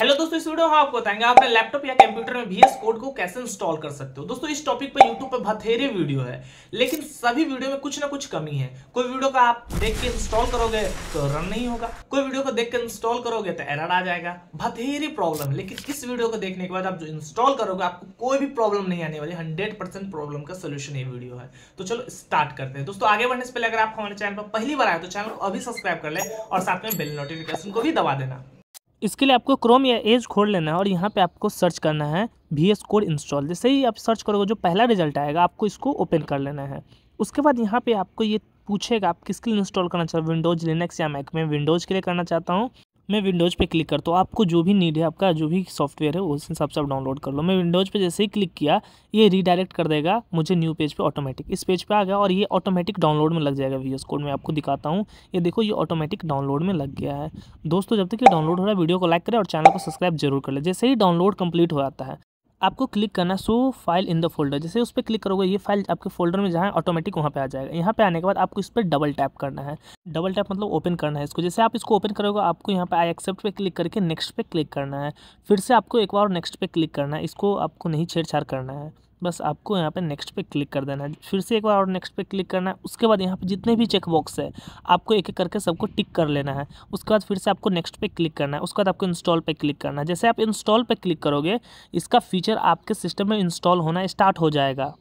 hello दोस्तों इस video में हाँ आपको बताएंगे आप अपने लैपटॉप या कंप्यूटर में वीएस कोड को कैसे इंस्टॉल कर सकते हो दोस्तों इस टॉपिक पर यूट्यूब पर बथेरे वीडियो है लेकिन सभी वीडियो में कुछ ना कुछ कमी है कोई वीडियो का आप देख के इंस्टॉल करोगे तो रन नहीं होगा कोई वीडियो को देख के इंस्टॉल करोगे तो एरर आ जाएगा बथेरी प्रॉब्लम लेकिन इस वीडियो को देखने के बाद आप जो इंस्टॉल करोगे आपको कोई भी प्रॉब्लम नहीं आने वाली हंड्रेड प्रॉब्लम का सोल्यूशन ये वीडियो है तो चलो स्टार्ट करते हैं दोस्तों आगे बढ़ने से पहले अगर आप हमारे चैनल पर पहली बार आए तो चैनल को अभी सब्सक्राइब कर ले और साथ में बिल नोटिफिकेशन को भी दबा देना इसके लिए आपको क्रोम या एज खोल लेना है और यहाँ पे आपको सर्च करना है वी एस कोड इंस्टॉल जैसे ही आप सर्च करोगे जो पहला रिजल्ट आएगा आपको इसको ओपन कर लेना है उसके बाद यहाँ पे आपको ये पूछेगा आप किसके लिए इंस्टॉल करना चाहते हो विंडोज़ लिनक्स या मैक में विंडोज़ के लिए करना चाहता हूँ मैं विंडोज़ पे क्लिक करता हूँ आपको जो भी नीड है आपका जो भी सॉफ्टवेयर है उस हिसाब से आप डाउनलोड कर लो मैं विंडोज़ पे जैसे ही क्लिक किया ये रीडायरेक्ट कर देगा मुझे न्यू पेज पे ऑटोमेटिक इस पेज पे आ गया और ये ऑटोमेटिक डाउनलोड में लग जाएगा वी कोड मैं आपको दिखाता हूँ ये देखो ये ऑटोमेटिक डाउनलोड में लग गया है दोस्तों जब तक ये डाउनलोड हो रहा है वीडियो को लाइक करें और चैनल को सब्सक्राइब जरूर कर लें जैसे ही डाउनलोड कम्प्लीट हो जाता है आपको क्लिक करना show file in the folder जैसे उस पर क्लिक करोगे ये फाइल आपके फोल्डर में जहाँ ऑटोमेटिक वहाँ पे आ जाएगा यहाँ पे आने के बाद आपको इस पर डबल टैप करना है डबल टैप मतलब ओपन करना है इसको जैसे आप इसको ओपन करोगे आपको यहाँ पे आई एक्सेप्ट पे क्लिक करके नेक्स्ट पे क्लिक करना है फिर से आपको एक बार नेक्स्ट पे क्लिक करना है इसको आपको नहीं छेड़छाड़ करना है बस आपको यहाँ पे नेक्स्ट पे क्लिक कर देना है फिर से एक बार और नेक्स्ट पे क्लिक करना है उसके बाद यहाँ पे जितने भी चेकबॉक्स है आपको एक एक करके सबको टिक कर लेना है उसके बाद फिर से आपको नेक्स्ट पे क्लिक करना है उसके बाद आपको इंस्टॉल पे क्लिक करना है जैसे आप इंस्टॉल पे क्लिक करोगे इसका फीचर आपके सिस्टम में इंस्टॉल होना स्टार्ट हो जाएगा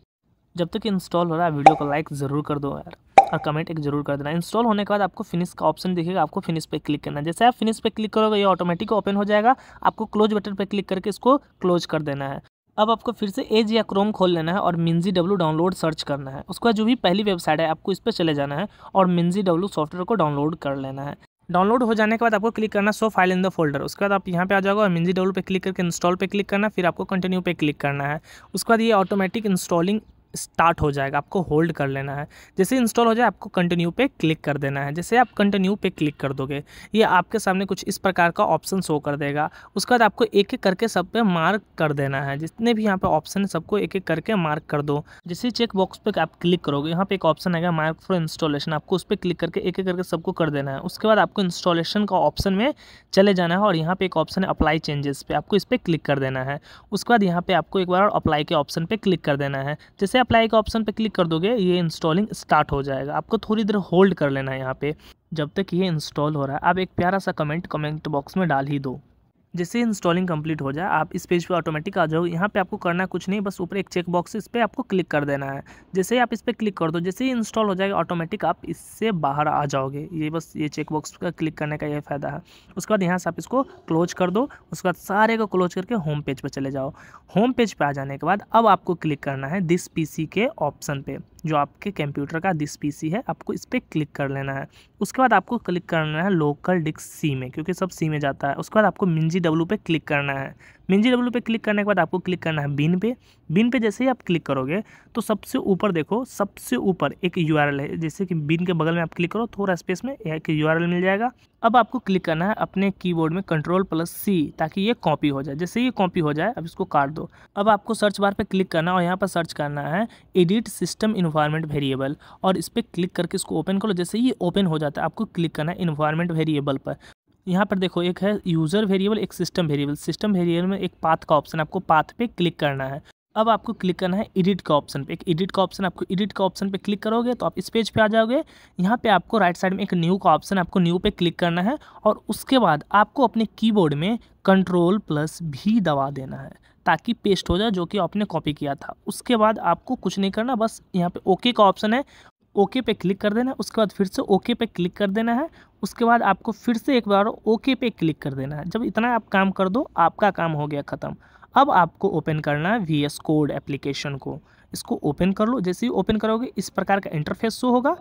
जब तक इंस्टॉल हो रहा है वीडियो को लाइक ज़रूर कर दो यार और कमेंट एक जरूर कर देना इंस्टॉल होने के बाद आपको फिनिश का ऑप्शन दिखेगा आपको फिनिश पे क्लिक करना जैसे आप फिनिश पे क्लिक करोगे ये ऑटोमेटिक ओपन हो जाएगा आपको क्लोज बटन पे क्लिक करके इसको क्लोज कर देना है अब आपको फिर से एज या क्रोम खोल लेना है और मिन्जी डब्लू डाउनलोड सर्च करना है उसका जो भी पहली वेबसाइट है आपको इस पर चले जाना है और मिन्जी डब्लू सॉफ्टवेयर को डाउनलोड कर लेना है डाउनलोड हो जाने के बाद आपको क्लिक करना show file in the folder उसके बाद आप यहाँ पे आ जाओगे और मिन्जी डब्लू पे क्लिक करके इंस्टॉल पे क्लिक करना फिर आपको कंटिन्यू पे क्लिक करना है उसके बाद ये ऑटोमेटिक इंस्टॉलिंग स्टार्ट हो जाएगा आपको होल्ड कर लेना है जैसे इंस्टॉल हो जाए आपको कंटिन्यू पे क्लिक कर देना है जैसे आप कंटिन्यू पे क्लिक कर दोगे ये आपके सामने कुछ इस प्रकार का ऑप्शन शो कर देगा उसके बाद आपको एक एक करके सब पे मार्क कर देना है जितने भी यहाँ पे ऑप्शन है सबको एक एक करके मार्क कर दो जैसे चेक बॉक्स पर आप क्लिक करोगे यहाँ पे एक ऑप्शन आएगा मार्क फॉर इंस्टॉलेशन आपको उस पर क्लिक करके एक एक करके सबको कर देना है उसके बाद आपको इंस्टॉलेशन का ऑप्शन में चले जाना है और यहाँ पर एक ऑप्शन है अप्लाई चेंजेस पर आपको इस पर क्लिक कर देना है उसके बाद यहाँ पर आपको एक बार अप्लाई के ऑप्शन पर क्लिक कर देना है जैसे अप्लाई का ऑप्शन पर क्लिक कर दोगे ये इंस्टॉलिंग स्टार्ट हो जाएगा आपको थोड़ी देर होल्ड कर लेना है यहाँ पे जब तक ये इंस्टॉल हो रहा है आप एक प्यारा सा कमेंट कमेंट बॉक्स में डाल ही दो जैसे इंस्टॉलिंग कंप्लीट हो जाए आप इस पेज पे ऑटोमेटिक आ जाओ यहाँ पे आपको करना कुछ नहीं बस ऊपर एक चेक बॉक्स इस पर आपको क्लिक कर देना है जैसे ही आप इस पर क्लिक कर दो जैसे ही इंस्टॉल हो जाएगा ऑटोमेटिक आप इससे बाहर आ जाओगे ये बस ये चेक बॉक्स का क्लिक करने का ये फ़ायदा है उसके बाद यहाँ से आप इसको क्लोज कर दो उसके बाद सारे को क्लोज करके होम पेज पर चले जाओ होम पेज पर आ जाने के बाद अब आपको क्लिक करना है दिस पी के ऑप्शन पर जो आपके कंप्यूटर का दिस पीसी है आपको इस पर क्लिक कर लेना है उसके बाद आपको क्लिक करना है लोकल डिस्क सी में क्योंकि सब सी में जाता है उसके बाद आपको मिंजी डब्लू पे क्लिक करना है मिंजी डब्ल्यू पे क्लिक करने के बाद आपको क्लिक करना है बिन पे बिन पे जैसे ही आप क्लिक करोगे तो सबसे ऊपर देखो सबसे ऊपर एक यू है जैसे कि बिन के बगल में आप क्लिक करो तो थोड़ा स्पेस में एक यू मिल जाएगा अब आपको क्लिक करना है अपने कीबोर्ड में कंट्रोल प्लस सी ताकि ये कॉपी हो जाए जैसे ये कॉपी हो जाए अब इसको काट दो अब आपको सर्च बार पे क्लिक करना और यहाँ पर सर्च करना है एडिट सिस्टम इन्वायरमेंट वेरिएबल और इस पर क्लिक करके इसको ओपन करो जैसे ये ओपन हो जाता है आपको क्लिक करना है इन्वायरमेंट वेरिएबल पर यहाँ पर देखो एक है यूज़र वेरिएबल एक सिस्टम वेरिएबल सिस्टम वेरिएबल में एक पाथ का ऑप्शन आपको पाथ पे क्लिक करना है अब आपको क्लिक करना है एडिट का ऑप्शन पे एक एडिट का ऑप्शन आपको एडिट का ऑप्शन पे क्लिक करोगे तो आप इस पेज पे आ जाओगे यहाँ पे आपको राइट साइड में एक न्यू का ऑप्शन आपको न्यू पे क्लिक करना है और उसके बाद आपको अपने कीबोर्ड में कंट्रोल प्लस भी दबा देना है ताकि पेस्ट हो जाए जो कि आपने कॉपी किया था उसके बाद आपको कुछ नहीं करना बस यहाँ पे ओके का ऑप्शन है ओके पे क्लिक कर देना है उसके बाद फिर से ओके पे क्लिक कर देना है उसके बाद आपको फिर से एक बार ओके पे क्लिक कर देना है जब इतना आप काम कर दो आपका काम हो गया ख़त्म अब आपको ओपन करना है वी एस कोड एप्लीकेशन को इसको ओपन कर लो जैसे ही ओपन करोगे इस प्रकार का इंटरफेस शो होगा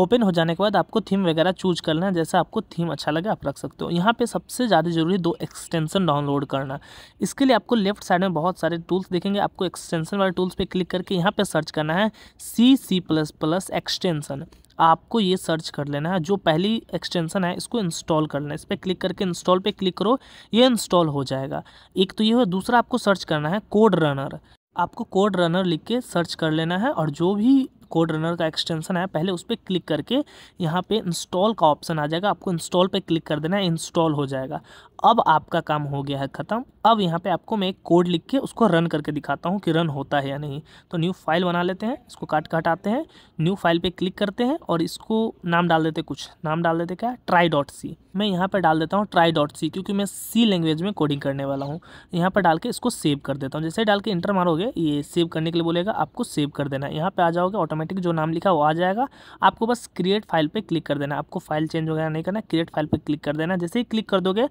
ओपन हो जाने के बाद आपको थीम वगैरह चूज करना है जैसे आपको थीम अच्छा लगे आप रख सकते हो यहाँ पे सबसे ज़्यादा जरूरी दो एक्सटेंशन डाउनलोड करना इसके लिए आपको लेफ्ट साइड में बहुत सारे टूल्स देखेंगे आपको एक्सटेंशन वाले टूल्स पे क्लिक करके यहाँ पे सर्च करना है C C plus plus extension आपको ये सर्च कर लेना है जो पहली एक्सटेंशन है इसको इंस्टॉल कर है इस पर क्लिक करके इंस्टॉल पर क्लिक करो ये इंस्टॉल हो जाएगा एक तो ये हो दूसरा आपको सर्च करना है कोड रनर आपको कोड रनर लिख के सर्च कर लेना है और जो भी कोड रनर का एक्सटेंशन है पहले उस पर क्लिक करके यहाँ पे इंस्टॉल का ऑप्शन आ जाएगा आपको इंस्टॉल पे क्लिक कर देना है इंस्टॉल हो जाएगा अब आपका काम हो गया है ख़त्म अब यहाँ पे आपको मैं एक कोड लिख के उसको रन करके दिखाता हूँ कि रन होता है या नहीं तो न्यू फाइल बना लेते हैं इसको काट काट आते हैं न्यू फाइल पे क्लिक करते हैं और इसको नाम डाल देते कुछ नाम डाल देते क्या ट्राई डॉट सी मैं यहाँ पर डाल देता हूँ ट्राई डॉट सी क्योंकि मैं सी लैंग्वेज में कोडिंग करने वाला हूँ यहाँ पर डाल के इसको सेव कर देता हूँ जैसे डाल के इंटर मारोगे ये सेव करने के लिए बोलेगा आपको सेव कर देना है यहाँ पर आ जाओगे ऑटोमेटिक ऑटोमेटिक जो नाम लिखा वो आ जाएगा आपको बस क्रिएट फाइल पे क्लिक कर देना आपको फाइल चेंज वगैरह नहीं करना क्रिएट फाइल पे क्लिक कर देना जैसे ही क्लिक कर दोगे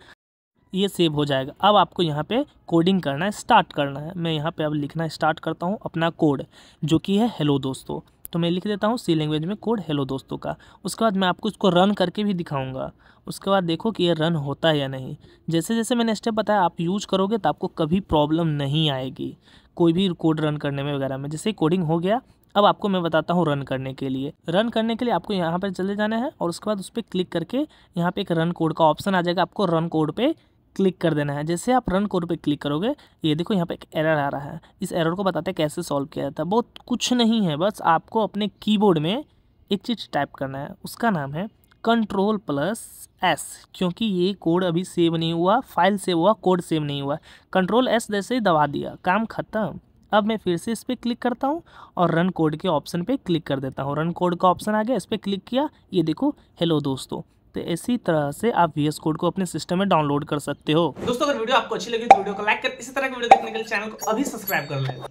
ये सेव हो जाएगा अब आपको यहाँ पे कोडिंग करना है स्टार्ट करना है मैं यहाँ पे अब लिखना स्टार्ट करता हूँ अपना कोड जो कि है हेलो दोस्तों तो मैं लिख देता हूँ सी लैंग्वेज में कोड हेलो दोस्तों का उसके बाद मैं आपको इसको रन करके भी दिखाऊंगा उसके बाद देखो कि ये रन होता है या नहीं जैसे जैसे मैंने स्टेप बताया आप यूज करोगे तो आपको कभी प्रॉब्लम नहीं आएगी कोई भी कोड रन करने में वगैरह में जैसे कोडिंग हो गया अब आपको मैं बताता हूँ रन करने के लिए रन करने के लिए आपको यहाँ पर चले जाना है और उसके बाद उस पर क्लिक करके यहाँ पे एक रन कोड का ऑप्शन आ जाएगा आपको रन कोड पे क्लिक कर देना है जैसे आप रन कोड पे क्लिक करोगे ये देखो यहाँ पे एक एरर आ रहा है इस एरर को बताते हैं कैसे सॉल्व किया जाता है बहुत कुछ नहीं है बस आपको अपने कीबोर्ड में एक चीज़ टाइप करना है उसका नाम है कंट्रोल प्लस एस क्योंकि ये कोड अभी सेव नहीं हुआ फाइल सेव हुआ कोड सेव नहीं हुआ कंट्रोल एस जैसे ही दबा दिया काम खत्म अब मैं फिर से इस पर क्लिक करता हूँ और रन कोड के ऑप्शन पे क्लिक कर देता हूँ रन कोड का ऑप्शन आ गया इस पर क्लिक किया ये देखो हेलो दोस्तों तो इसी तरह से आप वी एस कोड को अपने सिस्टम में डाउनलोड कर सकते हो दोस्तों अगर वीडियो आपको अच्छी लगी तो वीडियो को लाइक कर इसी तरह की वीडियो देखने के लिए चैनल को अभी सब्सक्राइब कर लें